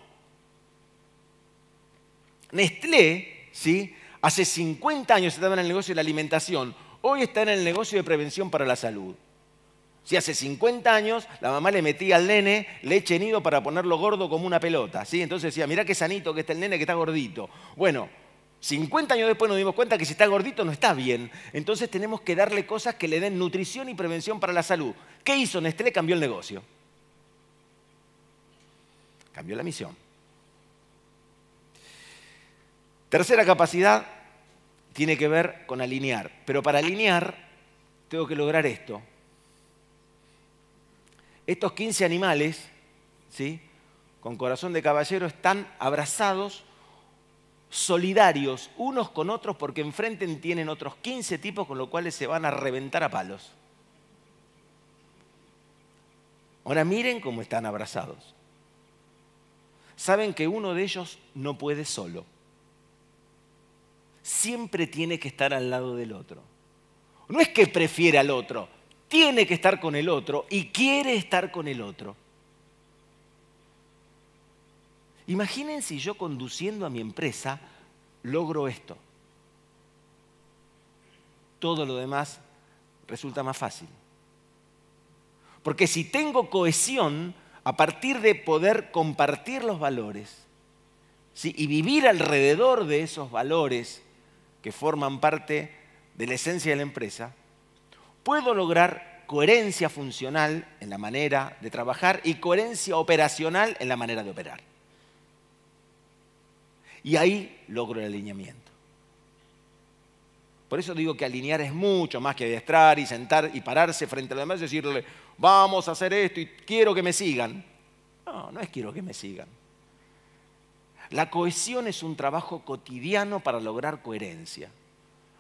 Nestlé, ¿sí? hace 50 años estaba en el negocio de la alimentación, hoy está en el negocio de prevención para la salud. Si hace 50 años la mamá le metía al nene leche nido para ponerlo gordo como una pelota, ¿sí? Entonces decía, mirá qué sanito que está el nene que está gordito. Bueno, 50 años después nos dimos cuenta que si está gordito no está bien. Entonces tenemos que darle cosas que le den nutrición y prevención para la salud. ¿Qué hizo Nestlé? Cambió el negocio. Cambió la misión. Tercera capacidad tiene que ver con alinear. Pero para alinear tengo que lograr esto. Estos 15 animales, ¿sí? con corazón de caballero, están abrazados solidarios unos con otros porque enfrente tienen otros 15 tipos con los cuales se van a reventar a palos. Ahora miren cómo están abrazados. Saben que uno de ellos no puede solo. Siempre tiene que estar al lado del otro. No es que prefiera al otro, tiene que estar con el otro y quiere estar con el otro. Imaginen si yo conduciendo a mi empresa logro esto. Todo lo demás resulta más fácil. Porque si tengo cohesión a partir de poder compartir los valores y vivir alrededor de esos valores que forman parte de la esencia de la empresa, puedo lograr coherencia funcional en la manera de trabajar y coherencia operacional en la manera de operar. Y ahí logro el alineamiento. Por eso digo que alinear es mucho más que adiestrar y sentar y pararse frente a los demás y decirle, vamos a hacer esto y quiero que me sigan. No, no es quiero que me sigan. La cohesión es un trabajo cotidiano para lograr coherencia.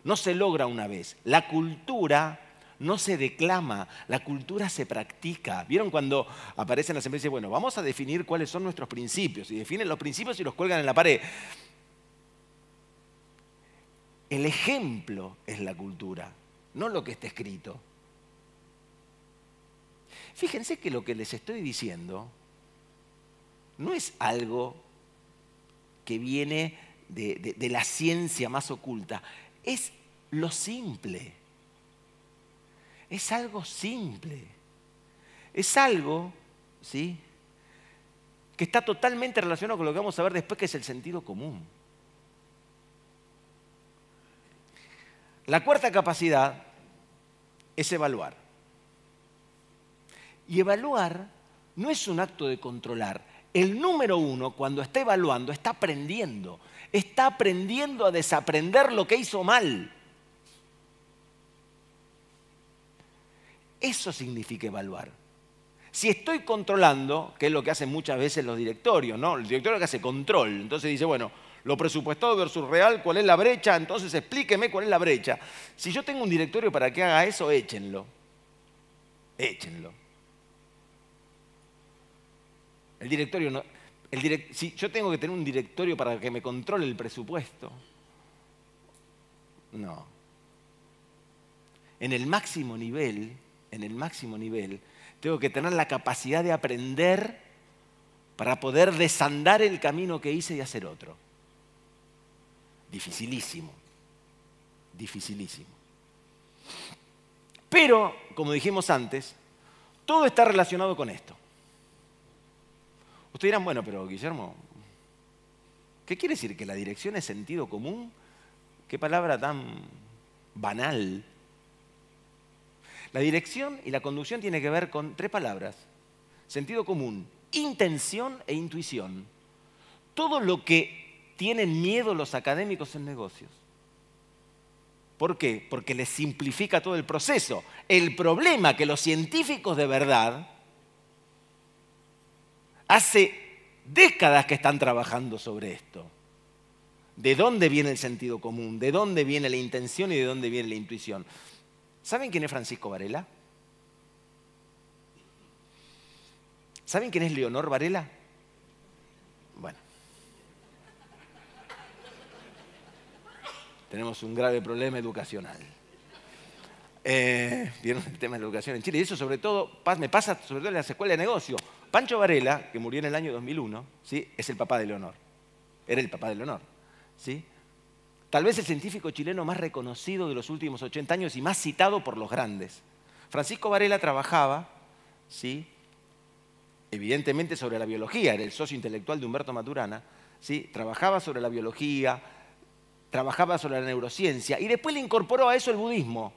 No se logra una vez. La cultura no se declama, la cultura se practica. ¿Vieron cuando aparecen las empresas y dicen, bueno, vamos a definir cuáles son nuestros principios? Y definen los principios y los cuelgan en la pared. El ejemplo es la cultura, no lo que está escrito. Fíjense que lo que les estoy diciendo no es algo que viene de, la ciencia más oculta, es lo simple es algo simple. Es algo, ¿sí? Que está totalmente relacionado con lo que vamos a ver después, que es el sentido común. La cuarta capacidad es evaluar. Y evaluar no es un acto de controlar. El número uno, cuando está evaluando, está aprendiendo. Está aprendiendo a desaprender lo que hizo mal. Eso significa evaluar. Si estoy controlando, que es lo que hacen muchas veces los directorios, ¿no? El directorio que hace control, entonces dice, bueno, lo presupuestado versus real, ¿cuál es la brecha? Entonces explíqueme cuál es la brecha. Si yo tengo un directorio para que haga eso, échenlo. Échenlo. El directorio no. si yo tengo que tener un directorio para que me controle el presupuesto. No. En el máximo nivel en el máximo nivel, tengo que tener la capacidad de aprender para poder desandar el camino que hice y hacer otro. Dificilísimo, dificilísimo. Pero, como dijimos antes, todo está relacionado con esto. Ustedes dirán, bueno, pero Guillermo, ¿qué quiere decir que la dirección es sentido común? Qué palabra tan banal. La dirección y la conducción tiene que ver con tres palabras. Sentido común, intención e intuición. Todo lo que tienen miedo los académicos en negocios. ¿Por qué? Porque les simplifica todo el proceso. El problema que los científicos de verdad hace décadas que están trabajando sobre esto. ¿De dónde viene el sentido común? ¿De dónde viene la intención y de dónde viene la intuición? ¿Saben quién es Francisco Varela? ¿Saben quién es Leonor Varela? Bueno. Tenemos un grave problema educacional. Eh, vieron el tema de la educación en Chile. Y eso sobre todo me pasa sobre todo en las escuelas de negocio. Pancho Varela, que murió en el año 2001, ¿sí? es el papá de Leonor. Era el papá de Leonor. ¿sí? tal vez el científico chileno más reconocido de los últimos 80 años y más citado por los grandes. Francisco Varela trabajaba, ¿sí? evidentemente sobre la biología, era el socio intelectual de Humberto Maturana, ¿sí? trabajaba sobre la biología, trabajaba sobre la neurociencia y después le incorporó a eso el budismo.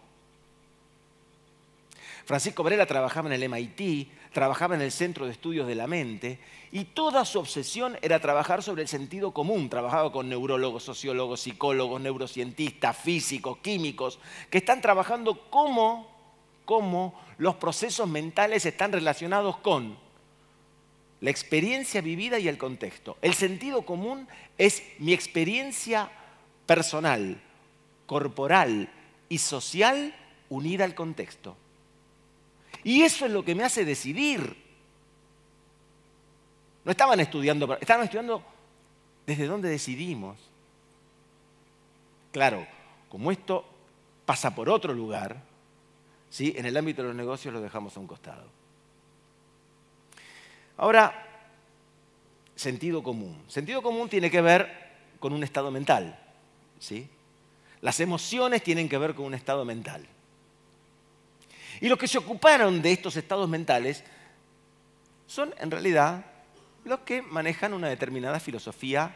Francisco Varela trabajaba en el MIT, trabajaba en el Centro de Estudios de la Mente y toda su obsesión era trabajar sobre el sentido común. Trabajaba con neurólogos, sociólogos, psicólogos, neurocientistas, físicos, químicos, que están trabajando cómo, cómo los procesos mentales están relacionados con la experiencia vivida y el contexto. El sentido común es mi experiencia personal, corporal y social unida al contexto. Y eso es lo que me hace decidir. No estaban estudiando, estaban estudiando desde dónde decidimos. Claro, como esto pasa por otro lugar, ¿sí? en el ámbito de los negocios lo dejamos a un costado. Ahora, sentido común. Sentido común tiene que ver con un estado mental. ¿sí? Las emociones tienen que ver con un estado mental. Y los que se ocuparon de estos estados mentales son en realidad los que manejan una determinada filosofía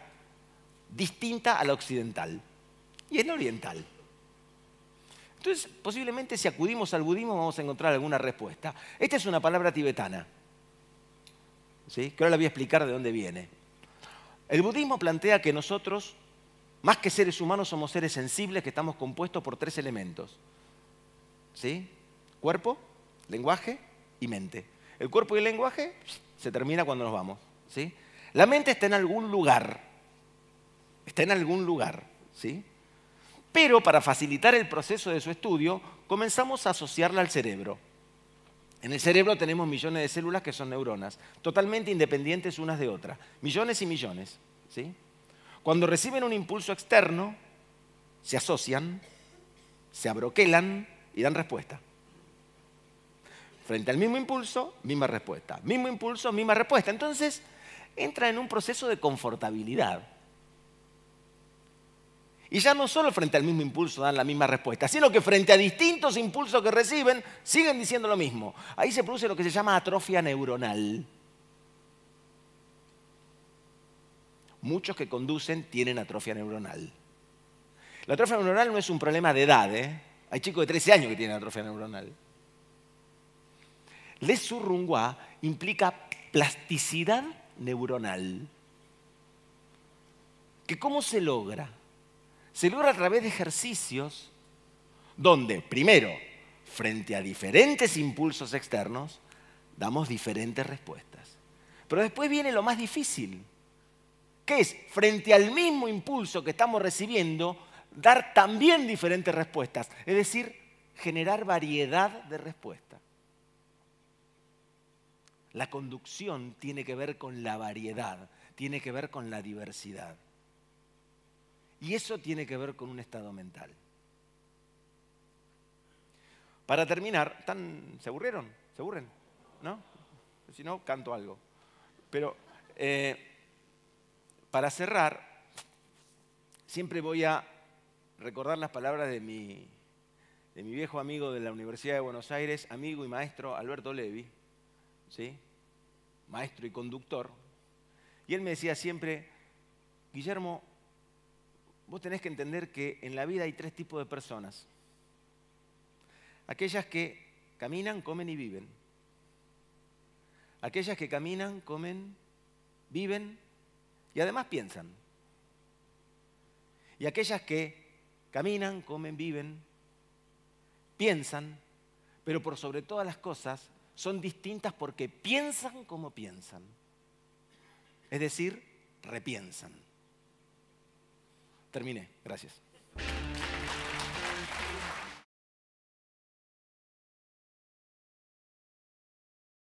distinta a la occidental y en oriental. Entonces, posiblemente si acudimos al budismo vamos a encontrar alguna respuesta. Esta es una palabra tibetana, ¿sí? que ahora la voy a explicar de dónde viene. El budismo plantea que nosotros, más que seres humanos, somos seres sensibles que estamos compuestos por tres elementos. ¿sí? Cuerpo, lenguaje y mente. El cuerpo y el lenguaje se termina cuando nos vamos. ¿sí? La mente está en algún lugar. Está en algún lugar. ¿sí? Pero para facilitar el proceso de su estudio, comenzamos a asociarla al cerebro. En el cerebro tenemos millones de células que son neuronas, totalmente independientes unas de otras. Millones y millones. ¿sí? Cuando reciben un impulso externo, se asocian, se abroquelan y dan respuesta. Frente al mismo impulso, misma respuesta. Mismo impulso, misma respuesta. Entonces, entra en un proceso de confortabilidad. Y ya no solo frente al mismo impulso dan la misma respuesta, sino que frente a distintos impulsos que reciben, siguen diciendo lo mismo. Ahí se produce lo que se llama atrofia neuronal. Muchos que conducen tienen atrofia neuronal. La atrofia neuronal no es un problema de edad. ¿eh? Hay chicos de 13 años que tienen atrofia neuronal surrungua implica plasticidad neuronal. ¿Que ¿Cómo se logra? Se logra a través de ejercicios donde, primero, frente a diferentes impulsos externos, damos diferentes respuestas. Pero después viene lo más difícil, que es, frente al mismo impulso que estamos recibiendo, dar también diferentes respuestas, es decir, generar variedad de respuestas. La conducción tiene que ver con la variedad, tiene que ver con la diversidad. Y eso tiene que ver con un estado mental. Para terminar, ¿tan, ¿se aburrieron? ¿Se aburren? ¿No? Si no, canto algo. Pero eh, para cerrar, siempre voy a recordar las palabras de mi, de mi viejo amigo de la Universidad de Buenos Aires, amigo y maestro Alberto Levi, ¿sí? maestro y conductor, y él me decía siempre, Guillermo, vos tenés que entender que en la vida hay tres tipos de personas. Aquellas que caminan, comen y viven. Aquellas que caminan, comen, viven y además piensan. Y aquellas que caminan, comen, viven, piensan, pero por sobre todas las cosas son distintas porque piensan como piensan. Es decir, repiensan. Terminé, gracias.